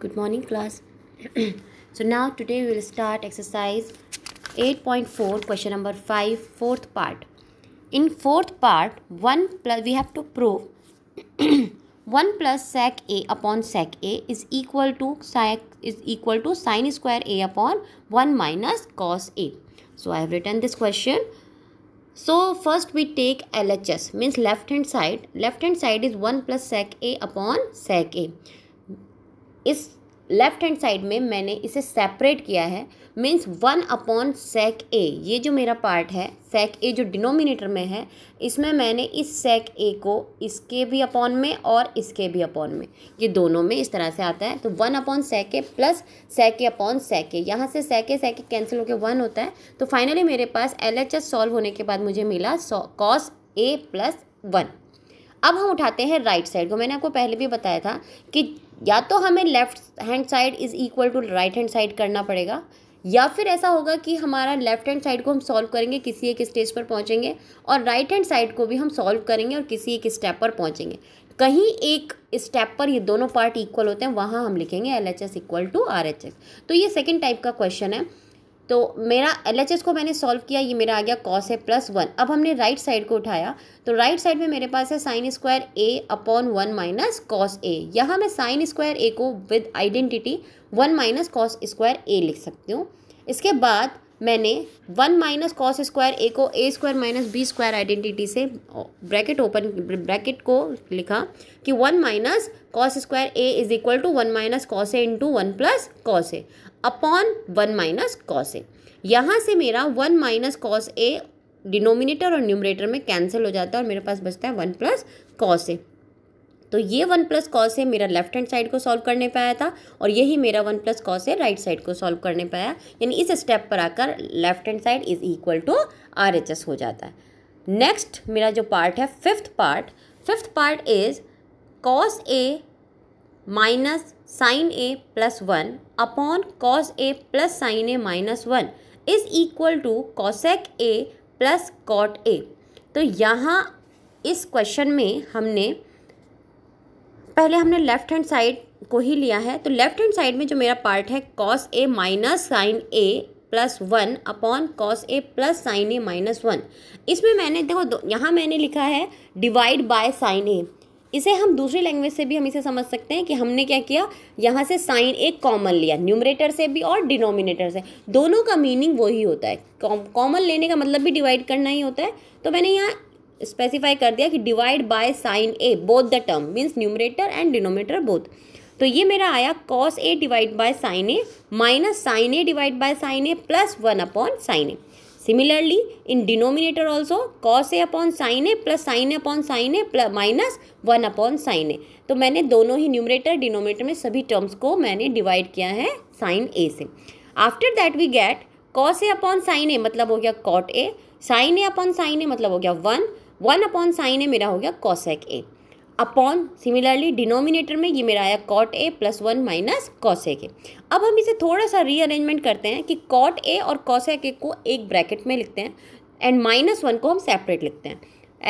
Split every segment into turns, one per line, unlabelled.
good morning class so now today we will start exercise 8.4 question number 5 fourth part in fourth part 1 plus we have to prove 1 plus sec a upon sec a is equal to sec is equal to sine square a upon 1 minus cos a so i have written this question so first we take LHS means left hand side. Left hand side is 1 plus sec A upon sec A. इस left hand side में मैंने इसे separate किया है means one upon sec A ये जो मेरा part है सेक ए जो डिनोमिनेटर में है इसमें मैंने इस सेक ए को इसके भी अपॉन में और इसके भी अपॉन में ये दोनों में इस तरह से आता है तो one upon sec A plus sec A upon sec A यहाँ से सेक ए सेक ए कैंसिल होकर वन होता है तो फाइनली मेरे पास एल एच एस सॉल्व होने के बाद मुझे मिला कॉस ए प्लस वन अब हम उठाते हैं राइट साइड को मैंने आपको पहले भी बताया था कि या तो हमें left hand side is equal to right hand side करना पड़ेगा या फिर ऐसा होगा कि हमारा लेफ्ट हैंड साइड को हम सॉल्व करेंगे किसी एक स्टेज पर पहुंचेंगे और राइट हैंड साइड को भी हम सॉल्व करेंगे और किसी एक स्टेप पर पहुंचेंगे कहीं एक स्टेप पर ये दोनों पार्ट इक्वल होते हैं वहाँ हम लिखेंगे L H S equal to R H S तो ये सेकेंड टाइप का क्वेश्चन है तो मेरा एल को मैंने सॉल्व किया ये मेरा आ गया कॉस है प्लस वन अब हमने राइट साइड को उठाया तो राइट साइड में मेरे पास है sine square A upon one minus cos A यहाँ मैं साइन स्क्वायर ए को with identity one minus cos square A लिख सकती हूँ इसके बाद मैंने one minus cos square A को A square minus B square identity से ब्रैकेट ओपन ब्रैकेट को लिखा कि one minus cos square A is equal to one minus cos A into one plus cos A upon one minus cos A यहाँ से मेरा one minus cos A denominator और numerator में cancel हो जाता है और मेरे पास बचता है वन प्लस कॉस ए तो ये वन प्लस कॉस है मेरा लेफ्ट हैंड साइड को सॉल्व करने पे आया था और यही मेरा वन प्लस कॉस है राइट साइड को सॉल्व करने पे आया यानी इस स्टेप पर आकर left hand side is equal to R H S हो जाता है नेक्स्ट मेरा जो पार्ट है fifth part fifth part is cos A minus sine A plus one upon cos A plus sine A minus one is equal to cosec A plus cot A तो यहाँ इस question में हमने पहले हमने लेफ्ट हैंड साइड को ही लिया है तो लेफ्ट हैंड साइड में जो मेरा पार्ट है cos A minus sine A plus one upon cos A plus sine A minus one इसमें मैंने देखो यहाँ मैंने लिखा है डिवाइड बाय साइन ए इसे हम दूसरी लैंग्वेज से भी हम इसे समझ सकते हैं कि हमने क्या किया यहाँ से साइन एक कॉमन लिया न्यूमरेटर से भी और डिनोमिनेटर से दोनों का मीनिंग वही होता है कॉमन लेने का मतलब भी डिवाइड करना ही होता है तो मैंने यहाँ स्पेसिफाई कर दिया कि divide by sine A both the term means numerator and denominator both तो ये मेरा आया cos A divide by sine A minus sine A divide by sine A plus one upon sine A similarly in denominator also cos A upon sine A plus sine A upon sine A plus minus one upon sine A तो मैंने दोनों ही numerator denominator में सभी terms को मैंने divide किया है sine A से after that we get cos A upon sine A मतलब हो गया cot A sine A upon sine A मतलब हो गया one one upon sine A मेरा हो गया cosec A upon similarly denominator में ये मेरा आया cot A plus one minus cosec A अब हम इसे थोड़ा सा रीअरेंजमेंट करते हैं कि कॉट ए और कॉसे ए को एक ब्रैकेट में लिखते हैं एंड माइनस वन को हम सेपरेट लिखते हैं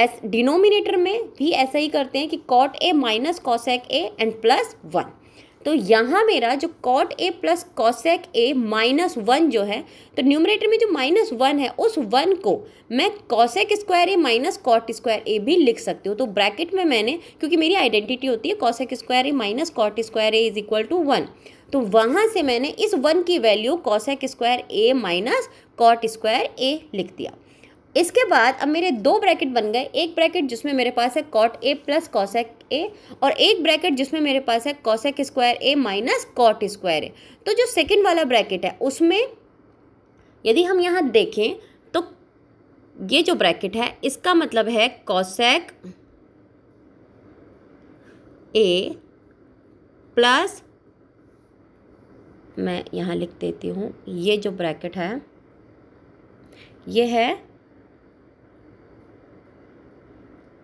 एस डिनोमिनेटर में भी ऐसा ही करते हैं कि cot A minus cosec A and plus one तो यहाँ मेरा जो cot A plus cosec A minus one जो है तो न्यूमरेटर में जो माइनस वन है उस वन को मैं cosec square A minus cot square A भी लिख सकती हूँ तो ब्रैकेट में मैंने क्योंकि मेरी आइडेंटिटी होती है cosec square A minus cot square A is equal to one तो वहाँ से मैंने इस वन की value cosec square A minus cot square A लिख दिया इसके बाद अब मेरे दो ब्रैकेट बन गए एक ब्रैकेट जिसमें मेरे पास है cot A plus cosec A और एक ब्रैकेट जिसमें मेरे पास है cosec square A minus cot square A तो जो सेकंड वाला ब्रैकेट है उसमें यदि हम यहाँ देखें तो ये जो ब्रैकेट है इसका मतलब है कॉसेक ए प्लस मैं यहाँ लिख देती हूँ ये जो ब्रैकेट है ये है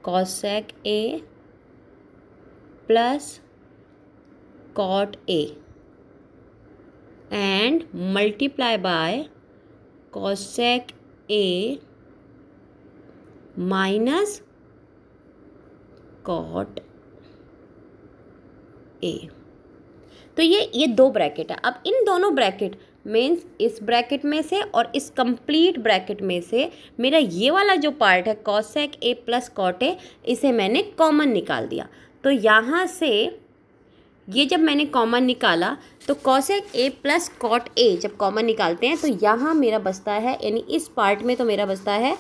cosec A plus cot A and multiply by cosec A minus cot A तो ये ये दो ब्रैकेट है अब इन दोनों ब्रैकेट मीन्स इस ब्रैकेट में से और इस कंप्लीट ब्रैकेट में से मेरा ये वाला जो पार्ट है cosec A plus cot A इसे मैंने कॉमन निकाल दिया तो यहाँ से ये जब मैंने कॉमन निकाला तो cosec A plus cot A जब कॉमन निकालते हैं तो यहाँ मेरा बसता है यानी इस पार्ट में तो मेरा बसता है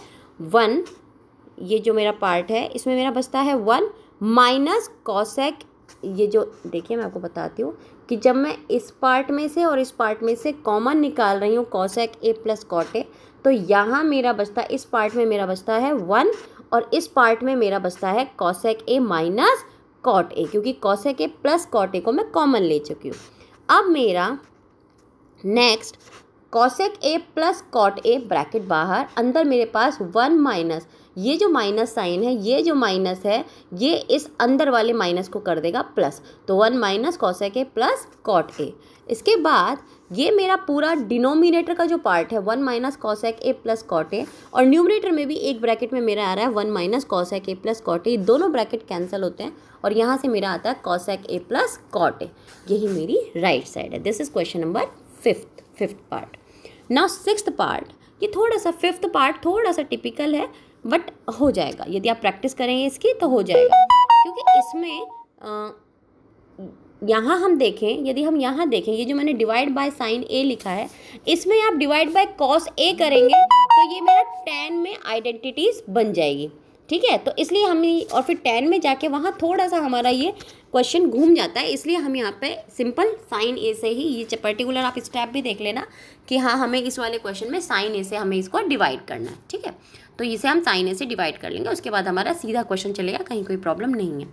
वन ये जो मेरा पार्ट है इसमें मेरा बसता है वन माइनस कॉसेक ये जो देखिए मैं आपको बताती हूँ कि जब मैं इस पार्ट में से और इस पार्ट में से कॉमन निकाल रही हूँ cosec A plus cot A तो यहाँ मेरा बचता इस पार्ट में मेरा बचता है वन और इस पार्ट में मेरा बचता है cosec A minus cot A क्योंकि cosec A plus cot A को मैं कॉमन ले चुकी हूँ अब मेरा next cosec A plus cot A bracket बाहर अंदर मेरे पास वन माइनस ये जो माइनस साइन है ये जो माइनस है ये इस अंदर वाले माइनस को कर देगा प्लस तो one minus cosec A plus cot A इसके बाद ये मेरा पूरा डिनोमिनेटर का जो पार्ट है one minus cosec A plus cot A और न्यूमिनेटर में भी एक ब्रैकेट में मेरा आ रहा है one minus cosec A plus cot A दोनों ब्रैकेट कैंसिल होते हैं और यहाँ से मेरा आता है cosec A plus cot A यही मेरी राइट right साइड है this is question number fifth fifth part ना सिक्स पार्ट ये थोड़ा सा फिफ्थ पार्ट थोड़ा सा टिपिकल है बट हो जाएगा यदि आप प्रैक्टिस करेंगे इसकी तो हो जाएगा क्योंकि इसमें यहाँ हम देखें यदि हम यहाँ देखें ये जो मैंने डिवाइड बाय साइन ए लिखा है इसमें आप डिवाइड बाय कॉस ए करेंगे तो ये मेरा टेन में आइडेंटिटीज़ बन जाएगी ठीक है तो इसलिए हम और फिर टेन में जाके वहाँ थोड़ा सा हमारा ये क्वेश्चन घूम जाता है इसलिए हम यहाँ पे सिंपल साइन ए से ही ये पर्टिकुलर आप स्टेप भी देख लेना कि हाँ हमें इस वाले क्वेश्चन में साइन ए से हमें इसको डिवाइड करना है ठीक है तो इसे हम साइन ए से डिवाइड कर लेंगे उसके बाद हमारा सीधा क्वेश्चन चलेगा कहीं कोई प्रॉब्लम नहीं है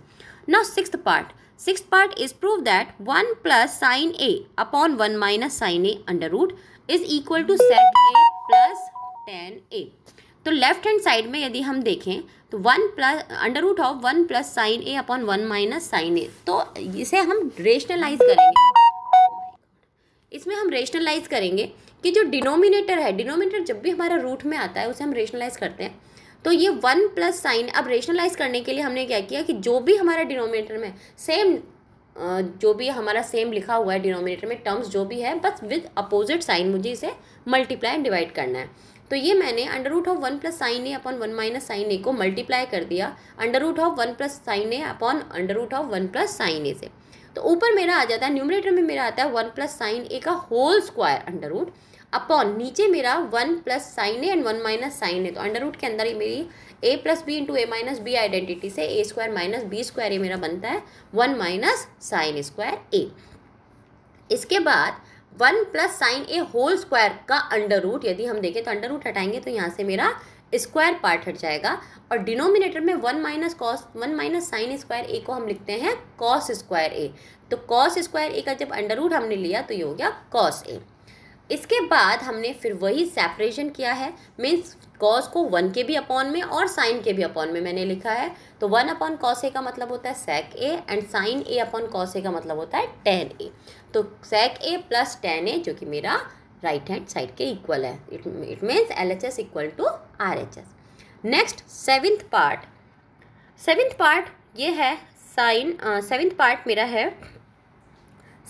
now six part six part is prove that one plus sine A upon one minus sine A under root is equal to sec A plus tan A तो लेफ्ट हैंड साइड में यदि हम देखें तो one plus under root of one plus sine A upon one minus sine A तो इसे हम rationalise करेंगे इसमें हम रेशनलाइज करेंगे कि जो डिनोमिनेटर है डिनोमिनेटर जब भी हमारा रूट में आता है उसे हम रेशनलाइज करते हैं तो ये वन प्लस साइन अब रेशनलाइज करने के लिए हमने क्या किया कि जो भी हमारा डिनोमिनेटर में सेम जो भी हमारा सेम लिखा हुआ है डिनोमिनेटर में टर्म्स जो भी है बस विद अपोजिट साइन मुझे इसे मल्टीप्लाई डिवाइड करना है तो ये मैंने under root of one plus sine A upon one minus sine A को मल्टीप्लाई कर दिया under root of one plus sine A upon under root of one plus sine A से तो ऊपर मेरा आ जाता है न्यूमरेटर में मेरा आता है वन प्लस साइन ए का whole square under root upon नीचे मेरा one plus sine A and one minus sine A तो अंडर रूट के अंदर ही मेरी A plus B into A minus B identity से A square minus B square ये मेरा बनता है one minus sine square A इसके बाद one plus sine A whole square का अंडर रूट यदि हम देखें तो अंडर रूट हटाएंगे तो यहाँ से मेरा स्क्वायर पार्ट हट जाएगा और डिनोमिनेटर में one minus cos one minus sine square A को हम लिखते हैं कॉस स्क्वायर ए तो कॉस स्क्वायर ए का जब अंडर रूट हमने लिया तो ये हो गया कॉस ए इसके बाद हमने फिर वही सेपरेशन किया है मीन्स कॉस को वन के भी अपॉन में और साइन के भी अपॉन में मैंने लिखा है तो वन अपॉन कॉस ए का मतलब होता है sec A and sine A upon cos A का मतलब होता है टेन ए तो सेक ए प्लस टेन ए जो कि मेरा राइट हैंड साइड के इक्वल है it it means L H S equal to R H S next seventh part seventh part ये है साइन सेवेंथ पार्ट मेरा है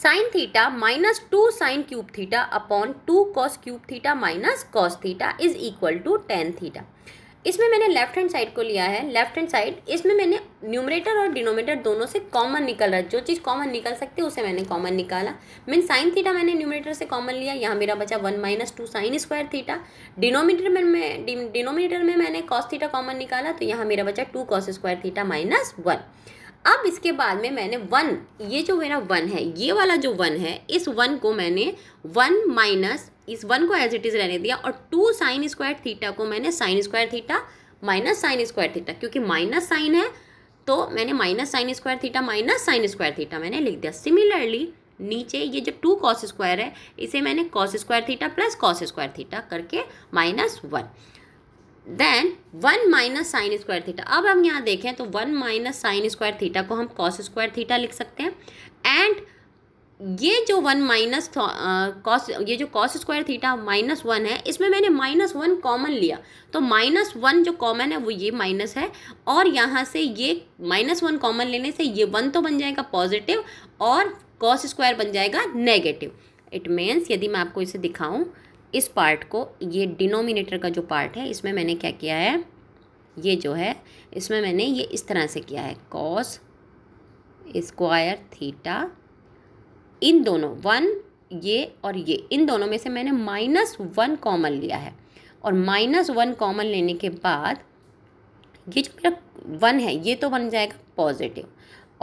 sine theta minus two sine cube theta upon two cos cube theta minus cos theta is equal to tan theta इसमें मैंने left hand side को लिया है left hand side इसमें मैंने न्यूमरेटर और डिनोमीटर दोनों से कॉमन निकल रहा है जो चीज़ कॉमन निकल सकती है उसे मैंने कॉमन निकाला मीन साइन थीटा मैंने न्यूमरेटर से कॉमन लिया यहाँ मेरा बचा one minus two sine square theta denominator में मैं डिनोमीटर में मैंने कॉस थीटा कॉमन निकाला तो यहाँ मेरा बचा two cos square theta minus one अब इसके बाद में मैंने वन ये जो मेरा वन है ये वाला जो वन है इस वन को मैंने वन माइनस इस वन को एज इट इज़ रहने दिया और टू साइन स्क्वायर थीटा को मैंने sine square theta minus sine square theta क्योंकि माइनस साइन है तो मैंने minus sine square theta minus sine square theta मैंने लिख दिया सिमिलरली नीचे ये जो टू कॉस स्क्वायर है इसे मैंने cos square theta plus cos square theta करके minus one then one minus sine square theta अब हम यहाँ देखें तो one minus sine square theta को हम कॉस स्क्वायर थीटा लिख सकते हैं एंड ये जो वन माइनस कॉस ये जो cos square theta minus one है इसमें मैंने माइनस वन कॉमन लिया तो माइनस वन जो कॉमन है वो ये माइनस है और यहाँ से ये माइनस वन कॉमन लेने से ये वन तो बन जाएगा पॉजिटिव और कॉस स्क्वायर बन जाएगा नेगेटिव इट मीन्स यदि मैं आपको इसे दिखाऊँ इस पार्ट को ये डिनोमिनेटर का जो पार्ट है इसमें मैंने क्या किया है ये जो है इसमें मैंने ये इस तरह से किया है कॉस स्क्वायर थीटा इन दोनों वन ये और ये इन दोनों में से मैंने माइनस वन कॉमन लिया है और माइनस वन कॉमन लेने के बाद ये जो मेरा वन है ये तो बन जाएगा पॉजिटिव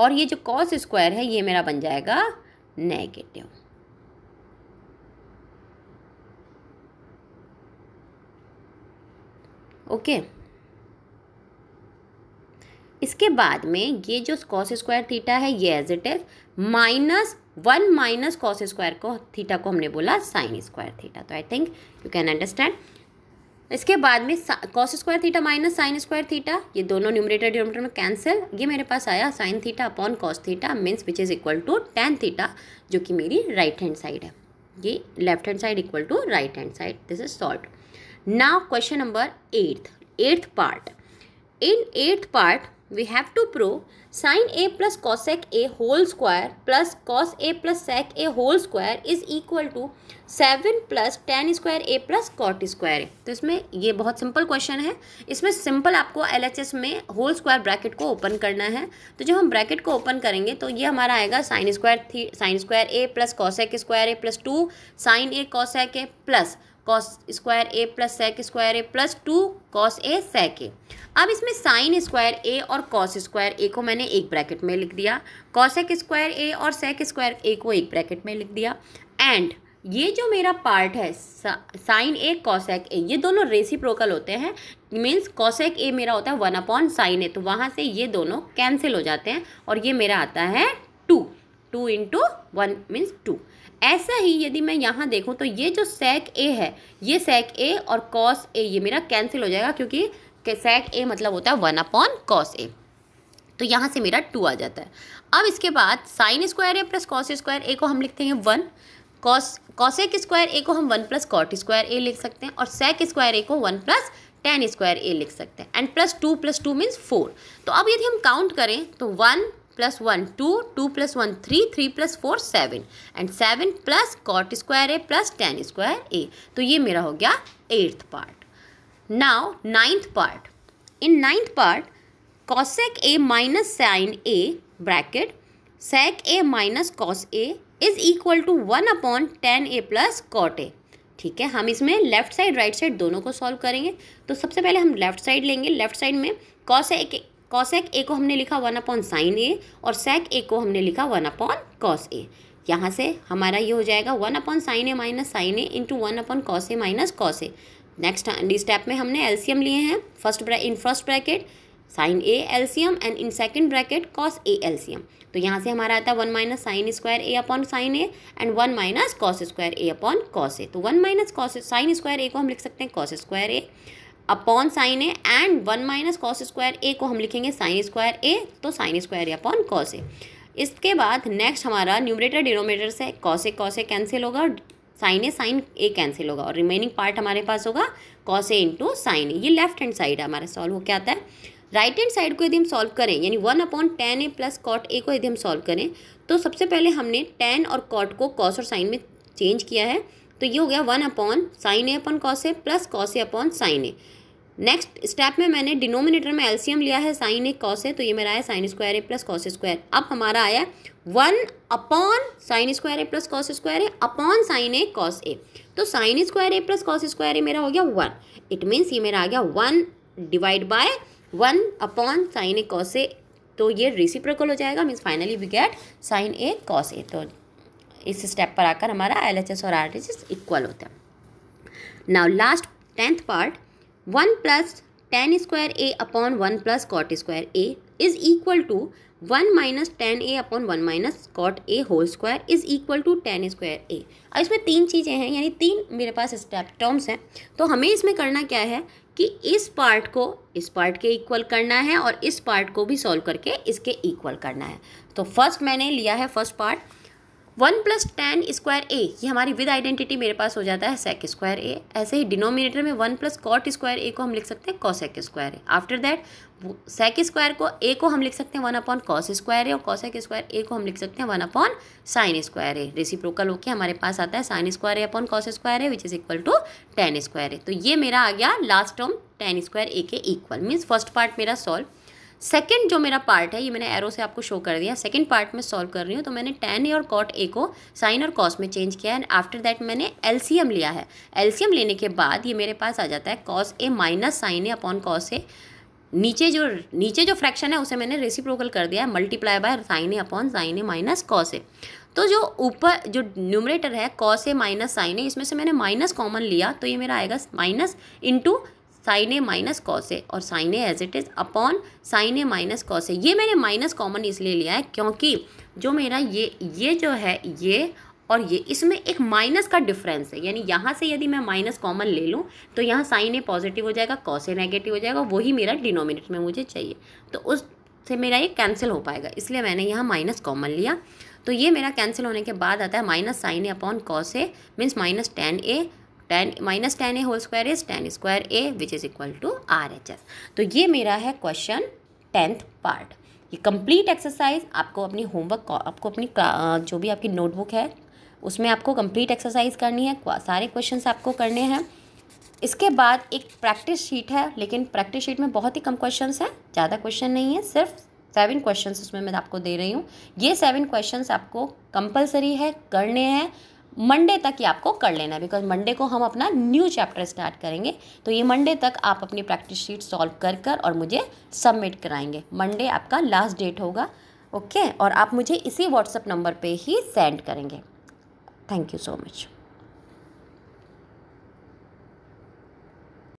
और ये जो कॉस स्क्वायर है ये मेरा बन जाएगा नेगेटिव ओके okay. इसके बाद में ये जो कॉस स्क्वायर थीटा है ये as it is minus one minus cos square को थीटा को हमने बोला साइन स्क्वायर थीटा तो I think you can understand इसके बाद में cos square theta minus sine square theta ये दोनों न्यूमरेटर डिनोमीटर में कैंसिल ये मेरे पास आया sine theta upon cos theta means which is equal to tan theta जो कि मेरी राइट हैंड साइड है ये left hand side equal to right hand side this is solve now question number eighth eighth part in eighth part we have to prove sine a plus cosec a whole square plus cos a plus sec a whole square is equal to seven plus tan square A plus cot square A तो इसमें ये बहुत simple question है इसमें simple आपको L H S में whole square bracket को open करना है तो जब हम ब्रैकेट को ओपन करेंगे तो ये हमारा आएगा साइन स्क्वायर थी sine square A plus cosec square A plus two sine A cosec A plus cos square A plus sec square A plus two cos A sec A अब इसमें sign square A और cos square A को मैंने एक bracket में लिख दिया cosec square A और सेक स्क्वायर ए को एक ब्रैकेट में लिख दिया एंड ये जो मेरा पार्ट है साइन ए कॉसेक ए ये दोनों रेसिप्रोकल होते हैं मीन्स कॉसेक ए मेरा होता है वन अपॉन साइन ए तो वहाँ से ये दोनों कैंसिल हो जाते हैं और ये मेरा आता है two two into one means two ऐसा ही यदि मैं यहाँ देखूँ तो ये जो सेक ए है ये सैक ए और कॉस ए ये मेरा कैंसिल हो जाएगा क्योंकि सैक ए मतलब होता है वन अपॉन कॉस ए तो यहाँ से मेरा टू आ जाता है अब इसके बाद sine square A plus cos square A को हम लिखते हैं one cos cosec square A को हम one plus cot square A लिख सकते हैं और सेक स्क्वायर ए को one plus tan square A लिख सकते हैं and plus two plus two means four तो अब यदि हम काउंट करें तो one plus one two two plus one three three plus four seven and seven plus cot square A plus tan square A तो ये मेरा हो गया eighth part now ninth part in ninth part cosec A minus sine A bracket sec A minus cos A is equal to one upon tan A plus cot A ठीक है हम इसमें left side right side दोनों को solve करेंगे तो सबसे पहले हम लेफ्ट साइड लेंगे लेफ्ट साइड में कॉस ए कॉसेक ए को हमने लिखा वन अपॉन साइन ए और सेक ए को हमने लिखा वन अपॉन कॉस ए यहाँ से हमारा ये हो जाएगा one upon sine A minus sine A into one upon cos A minus cos A next step uh, में हमने एलसीएम लिए हैं first in first bracket sine A LCM and in second bracket cos A LCM तो यहाँ से हमारा आता है one minus sine square A upon sine A and one minus cos square A upon cos A तो one minus cos sine square A को हम लिख सकते हैं cos square A upon sine A and one minus cos square A को हम लिखेंगे sine square A तो sine square A upon cos A इसके बाद नेक्स्ट हमारा न्यूमरेटर डिनोमेटर से cos A cos A cancel होगा sine A sine A cancel होगा और रिमेनिंग पार्ट हमारे पास होगा cos A into sine A ये लेफ्ट हैंड साइड है हमारा सॉल्व होकर आता है राइट हैंड साइड को यदि हम सॉल्व करें यानी one upon tan A plus cot A को यदि हम सॉल्व करें तो सबसे पहले हमने टेन और कॉट को कॉस और साइन में चेंज किया है तो ये हो गया one upon sine A upon cos A plus cos A upon sine A next step में मैंने डिनोमिनेटर में एलसीएम लिया है साइन ए कॉस ए तो ये मेरा आया sine square A plus cos square अब हमारा आया one upon sine square A plus cos square A upon sine A cos A तो sine square A plus cos square A मेरा हो गया वन इट मीन्स ये मेरा आ गया one divide by one upon sine A cos A तो ये रिसिप्रोकल हो जाएगा means finally we get sine A cos A तो इस स्टेप पर आकर हमारा एल और आर इक्वल होता है now last tenth part one plus tan square A upon one plus cot square A is equal to one minus tan A upon one minus cot A whole square is equal to tan square A अब इसमें तीन चीज़ें हैं यानी तीन मेरे पास step terms हैं तो हमें इसमें करना क्या है कि इस पार्ट को इस पार्ट के इक्वल करना है और इस पार्ट को भी सॉल्व करके इसके इक्वल करना है तो फर्स्ट मैंने लिया है first part one plus tan square A ये हमारी विद आइडेंटिटी मेरे पास हो जाता है सेक स्क्वायर ए ऐसे ही डिनोमिनेटर में one plus cot square A को हम लिख सकते हैं cosec square A after that sec square को ए को हम लिख सकते हैं one upon cos square A और कॉसेक स्क्वायर ए को हम लिख सकते हैं one upon sine square A reciprocal होके हमारे पास आता है sine square A upon cos square A which is equal to tan square A तो ये मेरा आ गया last term tan square A के इक्वल मीन्स फर्स्ट पार्ट मेरा सॉल्व सेकेंड जो मेरा पार्ट है ये मैंने एरो से आपको शो कर दिया सेकेंड पार्ट में सॉल्व कर रही हूँ तो मैंने टेन ए और कॉट ए को साइन और कॉस में चेंज किया एंड आफ्टर दैट मैंने एलसीएम लिया है एलसीएम लेने के बाद ये मेरे पास आ जाता है cos A minus sine A upon cos A नीचे जो नीचे जो फ्रैक्शन है उसे मैंने रेसिप्रोकल कर दिया है multiply by sine A upon sine A minus cos A तो जो ऊपर जो न्यूमरेटर है cos A minus sine A इसमें से मैंने माइनस कॉमन लिया तो ये मेरा आएगा minus into sine A minus cos A और sine A as it is upon sine A minus cos A ये मैंने माइनस कॉमन इसलिए लिया है क्योंकि जो मेरा ये ये जो है ये और ये इसमें एक माइनस का डिफरेंस है यानी यहाँ से यदि मैं माइनस कॉमन ले लूँ तो यहाँ साइन ए पॉजिटिव हो जाएगा कॉस ए नेगेटिव हो जाएगा वही मेरा डिनोमिनेटर में मुझे चाहिए तो उस से मेरा ये कैंसिल हो पाएगा इसलिए मैंने यहाँ माइनस कॉमन लिया तो ये मेरा कैंसिल होने के बाद आता है minus sine A upon cos A means minus tan A tan minus tan A whole square is tan square A which is equal to R H S तो ये मेरा है क्वेश्चन टेंथ पार्ट ये कंप्लीट एक्सरसाइज आपको अपनी homework आपको अपनी जो भी आपकी नोटबुक है उसमें आपको कंप्लीट एक्सरसाइज करनी है सारे क्वेश्चन आपको करने हैं इसके बाद एक प्रैक्टिस शीट है लेकिन प्रैक्टिस शीट में बहुत ही कम क्वेश्चन हैं ज़्यादा क्वेश्चन नहीं है सिर्फ सेवन क्वेश्चन उसमें मैं आपको दे रही हूँ ये सेवन क्वेश्चन आपको कंपलसरी है करने हैं मंडे तक ही आपको कर लेना है बिकॉज मंडे को हम अपना न्यू चैप्टर स्टार्ट करेंगे तो ये मंडे तक आप अपनी प्रैक्टिस शीट सॉल्व कर कर और मुझे सबमिट कराएंगे मंडे आपका लास्ट डेट होगा ओके और आप मुझे इसी व्हाट्सएप नंबर पे ही सेंड करेंगे थैंक यू सो मच